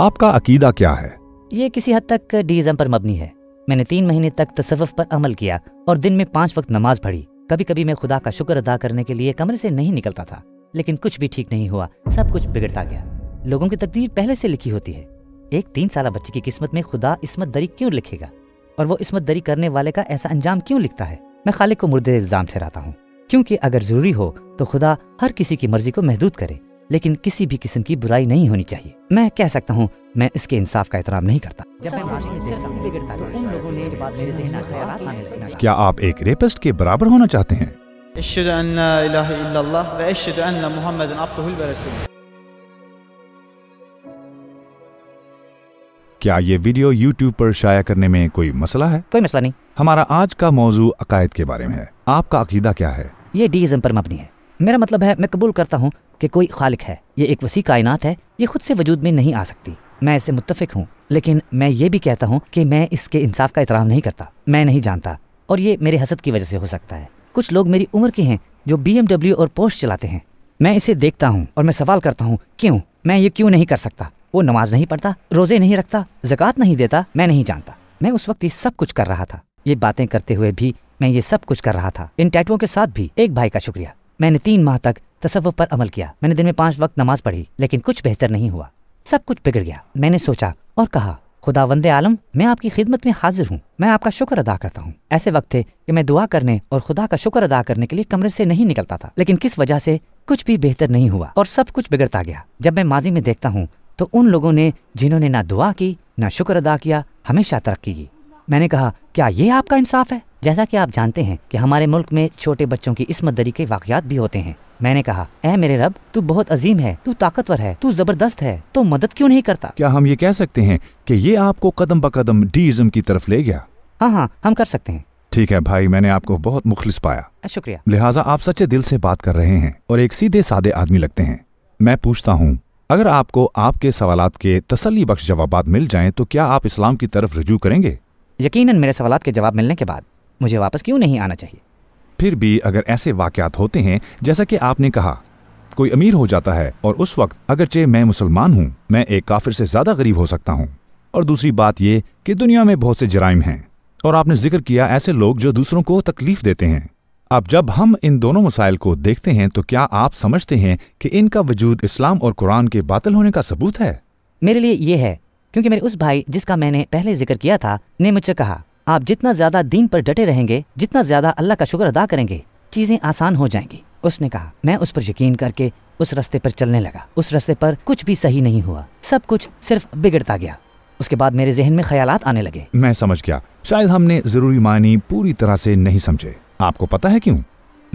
आपका अकीदा क्या है ये किसी हद तक डीजम पर मबनी है मैंने तीन महीने तक तसवफ पर अमल किया और दिन में पाँच वक्त नमाज पढ़ी कभी कभी मैं खुदा का शुक्र अदा करने के लिए कमरे से नहीं निकलता था लेकिन कुछ भी ठीक नहीं हुआ सब कुछ बिगड़ता गया लोगों की तकदीर पहले से लिखी होती है एक तीन साल बच्चे की किस्मत में खुदा इसमत दरी क्यों लिखेगा और वो इसमत दरी करने वाले का ऐसा अंजाम क्यों लिखता है मैं खालिक को मुर्दे इल्ज़ाम ठहराता हूँ क्योंकि अगर ज़रूरी हो तो खुदा हर किसी की मर्ज़ी को महदूद करे लेकिन किसी भी किस्म की बुराई नहीं होनी चाहिए मैं कह सकता हूँ मैं इसके इंसाफ का एहतराम नहीं करता तो क्या आप एक रेपिस्ट के बराबर होना चाहते हैं क्या ये वीडियो YouTube पर शाया करने में कोई मसला है कोई मसला नहीं हमारा आज का मौजू अकायद के बारे में है आपका अकीदा क्या है ये डीजम पर मबनी है मेरा मतलब है मैं कबूल करता हूँ कि कोई खालिक है ये एक वसी कायनात है ये खुद से वजूद में नहीं आ सकती मैं इससे मुतफिक हूँ लेकिन मैं ये भी कहता हूँ कि मैं इसके इंसाफ का एहतराम नहीं करता मैं नहीं जानता और ये मेरे हसद की वजह से हो सकता है कुछ लोग मेरी उम्र के हैं जो बी और पोस्ट चलाते हैं मैं इसे देखता हूँ और मैं सवाल करता हूँ क्यों मैं ये क्यों नहीं कर सकता वो नमाज नहीं पढ़ता रोज़े नहीं रखता जक़ात नहीं देता मैं नहीं जानता मैं उस वक्त ये सब कुछ कर रहा था ये बातें करते हुए भी मैं ये सब कुछ कर रहा था इन टैटुओं के साथ भी एक भाई का शुक्रिया मैंने तीन माह तक तसव्वुफ पर अमल किया मैंने दिन में पांच वक्त नमाज पढ़ी लेकिन कुछ बेहतर नहीं हुआ सब कुछ बिगड़ गया मैंने सोचा और कहा खुदा वंदे आलम मैं आपकी खिदमत में हाजिर हूँ मैं आपका शुक्र अदा करता हूँ ऐसे वक्त थे कि मैं दुआ करने और खुदा का शुक्र अदा करने के लिए कमरे से नहीं निकलता था लेकिन किस वजह से कुछ भी बेहतर नहीं हुआ और सब कुछ बिगड़ता गया जब मैं माजी में देखता हूँ तो उन लोगों ने जिन्होंने ना दुआ की ना शुक्र अदा किया हमेशा तरक्की की मैंने कहा क्या ये आपका इंसाफ है जैसा कि आप जानते हैं कि हमारे मुल्क में छोटे बच्चों की इसमत दरी के वाकयात भी होते हैं मैंने कहा ए मेरे रब तू बहुत अजीम है तू ताकतवर है तू जबरदस्त है तो मदद क्यों नहीं करता क्या हम ये कह सकते हैं कि ये आपको कदम ब कदम डीजम की तरफ ले गया हाँ हाँ हम कर सकते हैं ठीक है भाई मैंने आपको बहुत मुखलिस पाया शुक्रिया लिहाजा आप सच्चे दिल से बात कर रहे हैं और एक सीधे सादे आदमी लगते हैं मैं पूछता हूँ अगर आपको आपके सवाल के तसली बख्श जवाब मिल जाएं तो क्या आप इस्लाम की तरफ रजू करेंगे यकीनन मेरे सवाल के जवाब मिलने के बाद मुझे वापस क्यों नहीं आना चाहिए फिर भी अगर ऐसे वाकयात होते हैं जैसा कि आपने कहा कोई अमीर हो जाता है और उस वक्त अगरचे मैं मुसलमान हूँ मैं एक काफिर से ज़्यादा गरीब हो सकता हूँ और दूसरी बात यह कि दुनिया में बहुत से जराइम हैं और आपने जिक्र किया ऐसे लोग जो दूसरों को तकलीफ देते हैं अब जब हम इन दोनों मसाइल को देखते हैं तो क्या आप समझते हैं कि इनका वजूद इस्लाम और कुरान के बातल होने का सबूत है मेरे लिए यह है क्योंकि मेरे उस भाई जिसका मैंने पहले जिक्र किया था ने मुझसे कहा आप जितना ज़्यादा दीन पर डटे रहेंगे जितना ज़्यादा अल्लाह का शुक्र अदा करेंगे चीज़ें आसान हो जाएंगी उसने कहा मैं उस पर यकीन करके उस रास्ते पर चलने लगा उस रास्ते पर कुछ भी सही नहीं हुआ सब कुछ सिर्फ बिगड़ता गया उसके बाद मेरे जहन में ख्याल आने लगे मैं समझ गया शायद हमने ज़रूरी मायने पूरी तरह से नहीं समझे आपको पता है क्यों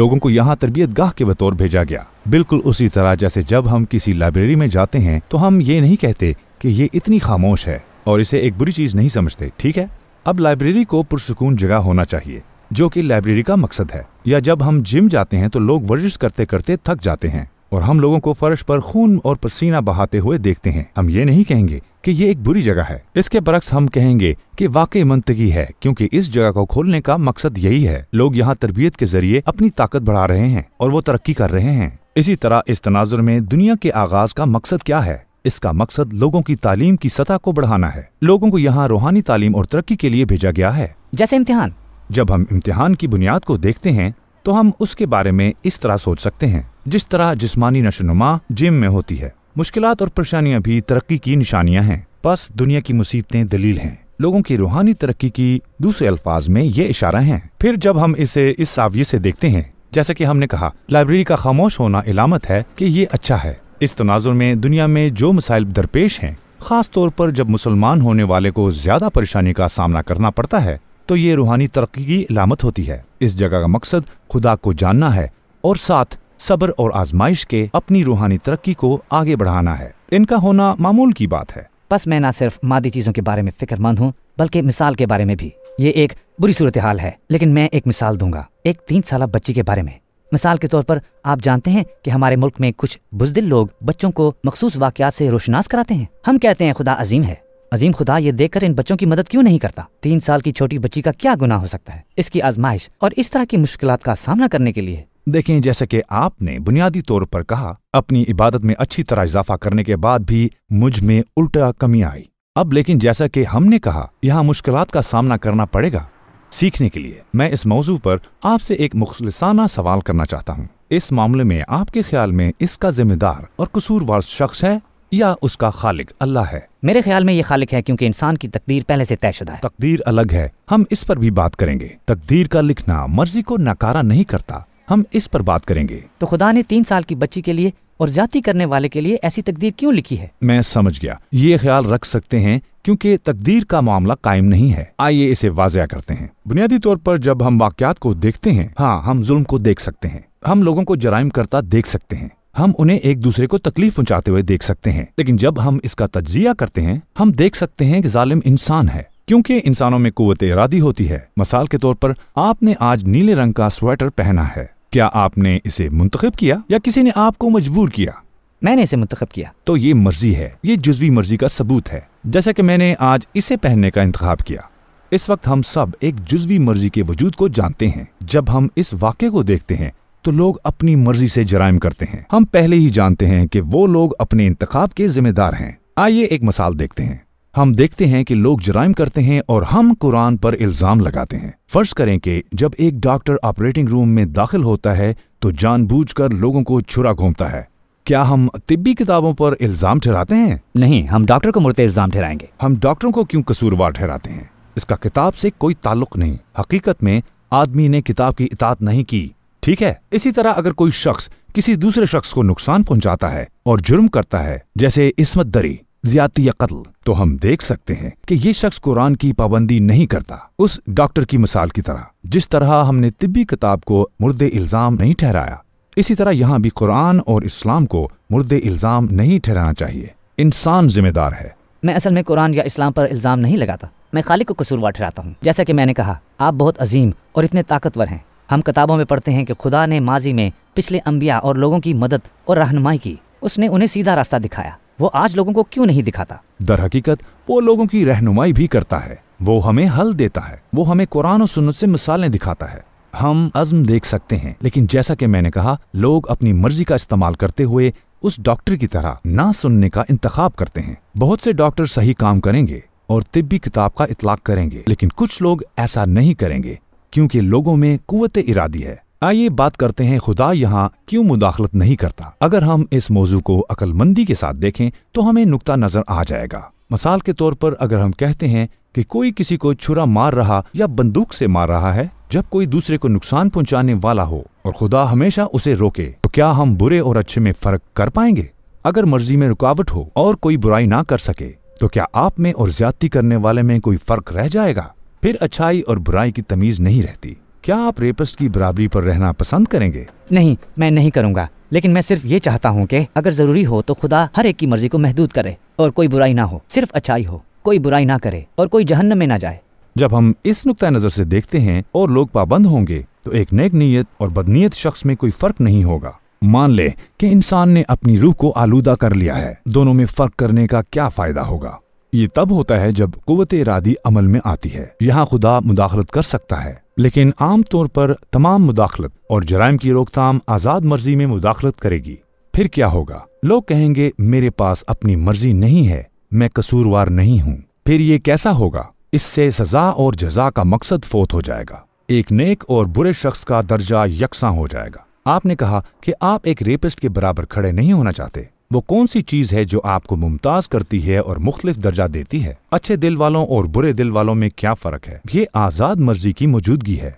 लोगों को यहाँ तरबियत गाह के बतौर भेजा गया बिल्कुल उसी तरह जैसे जब हम किसी लाइब्रेरी में जाते हैं तो हम ये नहीं कहते कि ये इतनी खामोश है और इसे एक बुरी चीज़ नहीं समझते ठीक है अब लाइब्रेरी को पुरसकून जगह होना चाहिए जो कि लाइब्रेरी का मकसद है या जब हम जिम जाते हैं तो लोग वर्जिश करते करते थक जाते हैं और हम लोगों को फर्श पर खून और पसीना बहाते हुए देखते हैं हम ये नहीं कहेंगे कि ये एक बुरी जगह है इसके बरक्स हम कहेंगे कि वाकई मंतगी है क्योंकि इस जगह को खोलने का मकसद यही है लोग यहाँ तरबियत के जरिए अपनी ताकत बढ़ा रहे हैं और वो तरक्की कर रहे हैं इसी तरह इस तनाजुर में दुनिया के आगाज का मकसद क्या है इसका मकसद लोगों की तालीम की सतह को बढ़ाना है लोगों को यहाँ रूहानी तालीम और तरक्की के लिए भेजा गया है जैसे इम्तिहान जब हम इम्तिहान की बुनियाद को देखते हैं तो हम उसके बारे में इस तरह सोच सकते हैं जिस तरह जिस्मानी नशोनुमा जिम में होती है मुश्किल और परेशानियाँ भी तरक्की की निशानियाँ हैं बस दुनिया की मुसीबतें दलील हैं लोगों की रूहानी तरक्की की दूसरे अल्फाज में ये इशारा है फिर जब हम इसे इस साविये से देखते हैं जैसे कि हमने कहा लाइब्रेरी का खामोश होना इलामत है कि ये अच्छा है इस तनाजुर में दुनिया में जो मसाइल दरपेश हैं ख़ास तौर पर जब मुसलमान होने वाले को ज़्यादा परेशानी का सामना करना पड़ता है तो ये रूहानी तरक्की की इलामत होती है इस जगह का मकसद खुदा को जानना है और साथ सब्र और आजमाइश के अपनी रूहानी तरक्की को आगे बढ़ाना है इनका होना मामूल की बात है बस मैं ना सिर्फ मादी चीज़ों के बारे में फिक्रमंद हूँ बल्कि मिसाल के बारे में भी ये एक बुरी सूरत हाल है लेकिन मैं एक मिसाल दूंगा एक तीन साल बच्ची के बारे में मिसाल के तौर पर आप जानते हैं कि हमारे मुल्क में कुछ बुजदिल लोग बच्चों को मखसूस वाकत से रोशनास कराते हैं हम कहते हैं खुदा अजीम है अजीम खुदा ये देखकर इन बच्चों की मदद क्यों नहीं करता तीन साल की छोटी बच्ची का क्या गुना हो सकता है इसकी आजमाइश और इस तरह की मुश्किल का सामना करने के लिए देखें जैसे कि आपने बुनियादी तौर पर कहा अपनी इबादत में अच्छी तरह इजाफा करने के बाद भी मुझ में उल्टा कमी आई अब लेकिन जैसा कि हमने कहा यहाँ मुश्किल का सामना करना पड़ेगा सीखने के लिए मैं इस मौजू पर आपसे एक मुखलसाना सवाल करना चाहता हूँ इस मामले में आपके ख्याल में इसका जिम्मेदार और कसूरवार शख्स है या उसका खालिक अल्लाह है मेरे ख्याल में ये खालिक है क्योंकि इंसान की तकदीर पहले से तयशुदा है तकदीर अलग है हम इस पर भी बात करेंगे तकदीर का लिखना मर्जी को नकारा नहीं करता हम इस पर बात करेंगे तो खुदा ने तीन साल की बच्ची के लिए और जाति करने वाले के लिए ऐसी तकदीर क्यों लिखी है मैं समझ गया ये ख्याल रख सकते हैं क्योंकि तकदीर का मामला कायम नहीं है आइए इसे वाजिया करते हैं बुनियादी तौर पर जब हम वाक्यात को देखते हैं हाँ हम जुल्म को देख सकते हैं हम लोगों को जराइम करता देख सकते हैं हम उन्हें एक दूसरे को तकलीफ पहुँचाते हुए देख सकते हैं लेकिन जब हम इसका तजिया करते हैं हम देख सकते हैं कि जालिम इंसान है क्योंकि इंसानों में कुत इरादी होती है मिसाल के तौर पर आपने आज नीले रंग का स्वेटर पहना है क्या आपने इसे मुंतखब किया या किसी ने आपको मजबूर किया मैंने इसे मुंतखब किया तो ये मर्जी है ये जुजवी मर्जी का सबूत है जैसा कि मैंने आज इसे पहनने का इंतखब किया इस वक्त हम सब एक जुजवी मर्जी के वजूद को जानते हैं जब हम इस वाक्य को देखते हैं तो लोग अपनी मर्जी से जराइम करते हैं हम पहले ही जानते हैं कि वो लोग अपने इंतखब के जिम्मेदार हैं आइए एक मिसाल देखते हैं हम देखते हैं कि लोग जराइम करते हैं और हम कुरान पर इल्ज़ाम लगाते हैं फर्ज करें कि जब एक डॉक्टर ऑपरेटिंग रूम में दाखिल होता है तो जानबूझकर लोगों को छुरा घूमता है क्या हम तिब्बी किताबों पर इल्ज़ाम ठहराते हैं नहीं हम डॉक्टर को मुड़ते इल्ज़ाम ठहराएंगे हम डॉक्टरों को क्यों कसूरवार ठहराते हैं इसका किताब से कोई ताल्लुक नहीं हकीकत में आदमी ने किताब की इतात नहीं की ठीक है इसी तरह अगर कोई शख्स किसी दूसरे शख्स को नुकसान पहुंचाता है और जुर्म करता है जैसे इसमत दरी ज्यादा या कत्ल तो हम देख सकते हैं कि ये शख्स कुरान की पाबंदी नहीं करता उस डॉक्टर की मिसाल की तरह जिस तरह हमने तिब्बी किताब को मुर्द इल्ज़ाम नहीं ठहराया इसी तरह यहाँ भी कुरान और इस्लाम को मुर्द इल्ज़ाम नहीं ठहराना चाहिए इंसान जिम्मेदार है मैं असल में कुरान या इस्लाम पर इल्ज़ाम नहीं लगाता मैं खालिक को कसूरवार ठहराता हूँ जैसा कि मैंने कहा आप बहुत अजीम और इतने ताकतवर हैं हम किताबों में पढ़ते हैं कि खुदा ने माजी में पिछले अम्बिया और लोगों की मदद और रहनमाई की उसने उन्हें सीधा रास्ता दिखाया वो आज लोगों को क्यों नहीं दिखाता दर हकीकत वो लोगों की रहनुमाई भी करता है वो हमें हल देता है वो हमें कुरान और सुन्नत से मिसालें दिखाता है हम अज्म देख सकते हैं लेकिन जैसा कि मैंने कहा लोग अपनी मर्जी का इस्तेमाल करते हुए उस डॉक्टर की तरह ना सुनने का इंतखब करते हैं बहुत से डॉक्टर सही काम करेंगे और तिब्बी किताब का इतलाक करेंगे लेकिन कुछ लोग ऐसा नहीं करेंगे क्योंकि लोगों में कुत इरादी है आइए बात करते हैं खुदा यहाँ क्यों मुदाखलत नहीं करता अगर हम इस मौजू को अकलमंदी के साथ देखें तो हमें नुकता नजर आ जाएगा मिसाल के तौर पर अगर हम कहते हैं कि कोई किसी को छुरा मार रहा या बंदूक से मार रहा है जब कोई दूसरे को नुकसान पहुंचाने वाला हो और खुदा हमेशा उसे रोके तो क्या हम बुरे और अच्छे में फर्क कर पाएंगे अगर मर्जी में रुकावट हो और कोई बुराई ना कर सके तो क्या आप में और ज्यादती करने वाले में कोई फर्क रह जाएगा फिर अच्छाई और बुराई की तमीज नहीं रहती क्या आप रेपस्ट की बराबरी पर रहना पसंद करेंगे नहीं मैं नहीं करूँगा लेकिन मैं सिर्फ ये चाहता हूँ कि अगर जरूरी हो तो खुदा हर एक की मर्जी को महदूद करे और कोई बुराई ना हो सिर्फ अच्छाई हो कोई बुराई ना करे और कोई जहन्नम में ना जाए जब हम इस नुक़ नज़र से देखते हैं और लोग पाबंद होंगे तो एक नेक नीयत और बदनीयत शख्स में कोई फर्क नहीं होगा मान ले कि इंसान ने अपनी रूह को आलूदा कर लिया है दोनों में फर्क करने का क्या फायदा होगा ये तब होता है जब कुवत इरादी अमल में आती है यहाँ खुदा मुदाखलत कर सकता है लेकिन आम तौर पर तमाम मुदाखलत और जराइम की रोकथाम आज़ाद मर्जी में मुदाखलत करेगी फिर क्या होगा लोग कहेंगे मेरे पास अपनी मर्जी नहीं है मैं कसूरवार नहीं हूँ फिर ये कैसा होगा इससे सजा और जजा का मकसद फोत हो जाएगा एक नेक और बुरे शख्स का दर्जा यकसा हो जाएगा आपने कहा कि आप एक रेपिस्ट के बराबर खड़े नहीं होना चाहते वो कौन सी चीज़ है जो आपको मुमताज़ करती है और मुख्तलिफ दर्जा देती है अच्छे दिल वालों और बुरे दिल वालों में क्या फ़र्क है ये आज़ाद मर्जी की मौजूदगी है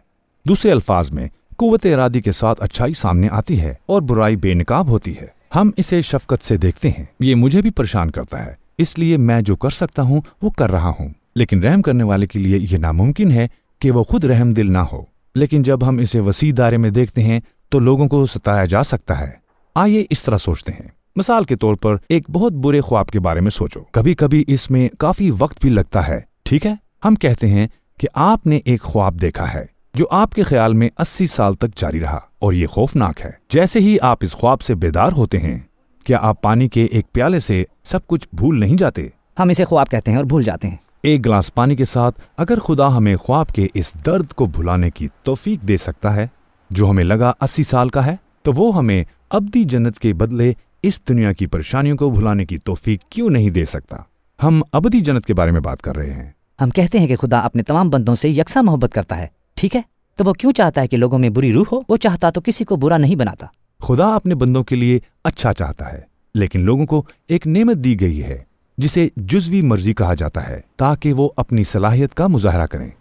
दूसरे अल्फाज में कुत इरादी के साथ अच्छाई सामने आती है और बुराई बेनकाब होती है हम इसे शफकत से देखते हैं ये मुझे भी परेशान करता है इसलिए मैं जो कर सकता हूँ वो कर रहा हूँ लेकिन रहम करने वाले के लिए यह नामुमकिन है कि वो खुद रहम दिल ना हो लेकिन जब हम इसे वसी दायरे में देखते हैं तो लोगों को सताया जा सकता है आइए इस तरह सोचते हैं मिसाल के तौर पर एक बहुत बुरे ख्वाब के बारे में सोचो कभी कभी इसमें काफी वक्त भी लगता है ठीक है हम कहते हैं कि आपने एक ख्वाब देखा है जो आपके ख्याल में 80 साल तक जारी रहा और ये खौफनाक है जैसे ही आप इस ख्वाब से बेदार होते हैं क्या आप पानी के एक प्याले से सब कुछ भूल नहीं जाते हम इसे ख्वाब कहते हैं और भूल जाते हैं एक गिलास पानी के साथ अगर खुदा हमें ख्वाब के इस दर्द को भुलाने की तोफीक दे सकता है जो हमें लगा अस्सी साल का है तो वो हमें अब्दी जन्नत के बदले इस दुनिया की परेशानियों को भुलाने की तोहफी क्यों नहीं दे सकता हम अबी जन्नत के बारे में बात कर रहे हैं हम कहते हैं कि खुदा अपने तमाम बंदों से यकसा मोहब्बत करता है ठीक है तो वो क्यों चाहता है कि लोगों में बुरी रूह हो वो चाहता तो किसी को बुरा नहीं बनाता खुदा अपने बंदों के लिए अच्छा चाहता है लेकिन लोगों को एक नेमत दी गई है जिसे जुजवी मर्जी कहा जाता है ताकि वो अपनी सलाहियत का मुजाहरा करें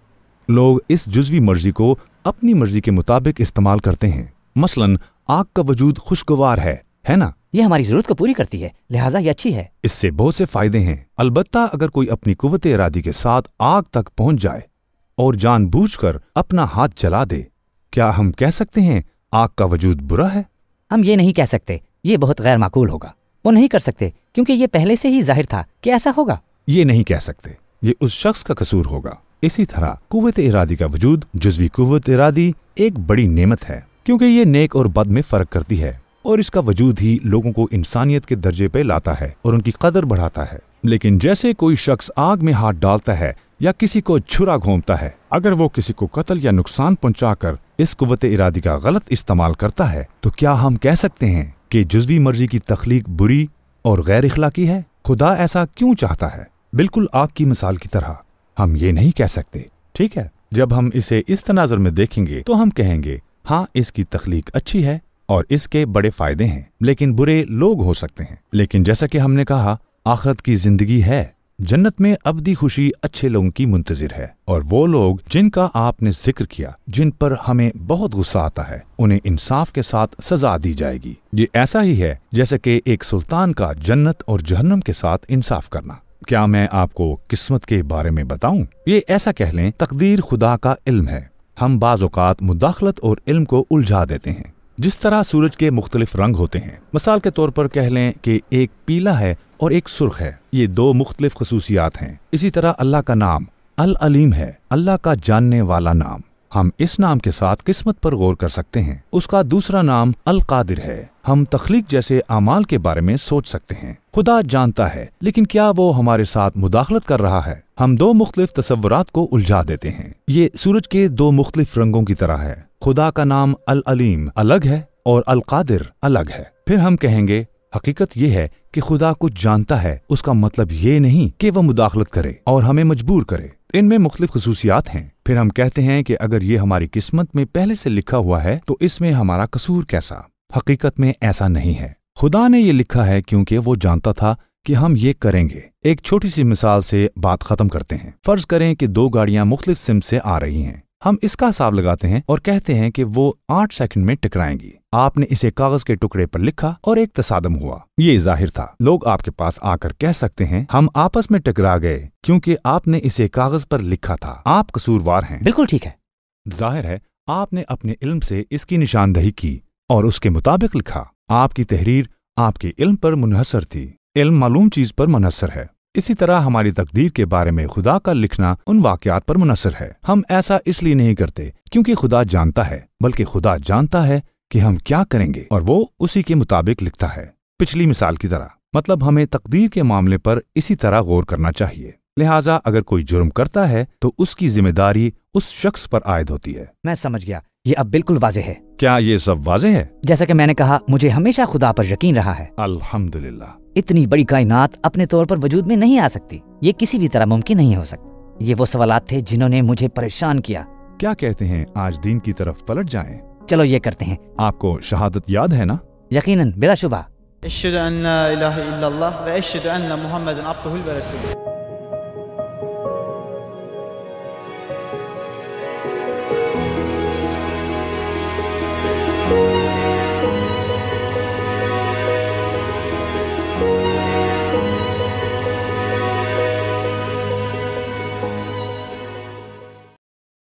लोग इस जुजवी मर्जी को अपनी मर्जी के मुताबिक इस्तेमाल करते हैं मसलन आग का वजूद खुशगवार है है ना ये हमारी जरूरत को पूरी करती है लिहाजा ये अच्छी है इससे बहुत से फायदे हैं अलबत्ता अगर कोई अपनी कुवत इरादी के साथ आग तक पहुंच जाए और जानबूझकर अपना हाथ जला दे क्या हम कह सकते हैं आग का वजूद बुरा है हम ये नहीं कह सकते ये बहुत गैर माकूल होगा वो नहीं कर सकते क्योंकि ये पहले से ही जाहिर था कि ऐसा होगा ये नहीं कह सकते ये उस शख्स का कसूर होगा इसी तरह कुत इरादी का वजूद जुजवी कुत इरादी एक बड़ी नेमत है क्योंकि ये नेक और बद में फर्क करती है और इसका वजूद ही लोगों को इंसानियत के दर्जे पे लाता है और उनकी कदर बढ़ाता है लेकिन जैसे कोई शख्स आग में हाथ डालता है या किसी को छुरा घूमता है अगर वो किसी को कत्ल या नुकसान पहुंचाकर इस कुत इरादी का गलत इस्तेमाल करता है तो क्या हम कह सकते हैं कि जुजवी मर्जी की तख्लीक बुरी और गैर अखलाकी है खुदा ऐसा क्यों चाहता है बिल्कुल आग की मिसाल की तरह हम ये नहीं कह सकते ठीक है जब हम इसे इस तनाजर में देखेंगे तो हम कहेंगे हाँ इसकी तख्लीक अच्छी है और इसके बड़े फायदे हैं लेकिन बुरे लोग हो सकते हैं लेकिन जैसा कि हमने कहा आखरत की जिंदगी है जन्नत में अबदी खुशी अच्छे लोगों की मुंतजिर है और वो लोग जिनका आपने जिक्र किया जिन पर हमें बहुत गुस्सा आता है उन्हें इंसाफ के साथ सजा दी जाएगी ये ऐसा ही है जैसे कि एक सुल्तान का जन्नत और जहन्नम के साथ इंसाफ करना क्या मैं आपको किस्मत के बारे में बताऊं? ये ऐसा कह लें तकदीर खुदा का इल्म है हम बाज़ात मुदाखलत और इल्म को उलझा देते हैं जिस तरह सूरज के मुख्तलिफ रंग होते हैं मिसाल के तौर पर कह लें कि एक पीला है और एक सुर्ख है ये दो मुख्तलिफ खसूसियात हैं इसी तरह अल्लाह का नाम अल अलीम है अल्लाह का जानने वाला नाम हम इस नाम के साथ किस्मत पर गौर कर सकते हैं उसका दूसरा नाम अल कादिर है हम तख्लीक जैसे अमाल के बारे में सोच सकते हैं खुदा जानता है लेकिन क्या वो हमारे साथ मुदाखलत कर रहा है हम दो मुख्तलिफ तस्वुरात को उलझा देते हैं ये सूरज के दो मुख्तलिफ रंगों की तरह है खुदा का नाम अल अलीम अलग है और अल कादिर अलग है फिर हम कहेंगे हकीकत यह है कि खुदा कुछ जानता है उसका मतलब ये नहीं कि वह मुदाखलत करे और हमें मजबूर करे इनमें मुख्तलिफ खसूसियात हैं फिर हम कहते हैं कि अगर ये हमारी किस्मत में पहले से लिखा हुआ है तो इसमें हमारा कसूर कैसा हकीकत में ऐसा नहीं है खुदा ने ये लिखा है क्योंकि वो जानता था कि हम ये करेंगे एक छोटी सी मिसाल से बात खत्म करते हैं फर्ज करें कि दो गाड़ियां मुख्तलिफ सिम से आ रही हैं हम इसका हिसाब लगाते हैं और कहते हैं कि वो आठ सेकंड में टकराएंगी आपने इसे कागज के टुकड़े पर लिखा और एक तसादम हुआ ये जाहिर था लोग आपके पास आकर कह सकते हैं हम आपस में टकरा गए क्योंकि आपने इसे कागज पर लिखा था आप कसूरवार हैं बिल्कुल ठीक है जाहिर है आपने अपने इल्म से इसकी निशानदही की और उसके मुताबिक लिखा आपकी तहरीर आपके इल्म पर मुनहसर थी इल्म मालूम चीज पर मुनहसर है इसी तरह हमारी तकदीर के बारे में खुदा का लिखना उन वाक्यात पर मुनसर है हम ऐसा इसलिए नहीं करते क्योंकि खुदा जानता है बल्कि खुदा जानता है कि हम क्या करेंगे और वो उसी के मुताबिक लिखता है पिछली मिसाल की तरह मतलब हमें तकदीर के मामले पर इसी तरह गौर करना चाहिए लिहाजा अगर कोई जुर्म करता है तो उसकी जिम्मेदारी उस शख्स पर आयद होती है मैं समझ गया ये अब बिल्कुल वाजे है क्या ये सब वाजे है जैसा कि मैंने कहा मुझे हमेशा खुदा पर यकीन रहा है अल्हम्दुलिल्लाह इतनी बड़ी कायनात अपने तौर पर वजूद में नहीं आ सकती ये किसी भी तरह मुमकिन नहीं हो सकता ये वो सवाल थे जिन्होंने मुझे परेशान किया क्या कहते हैं आज दीन की तरफ पलट जाएं? चलो ये करते हैं आपको शहादत याद है ना यकीन बिला शुबा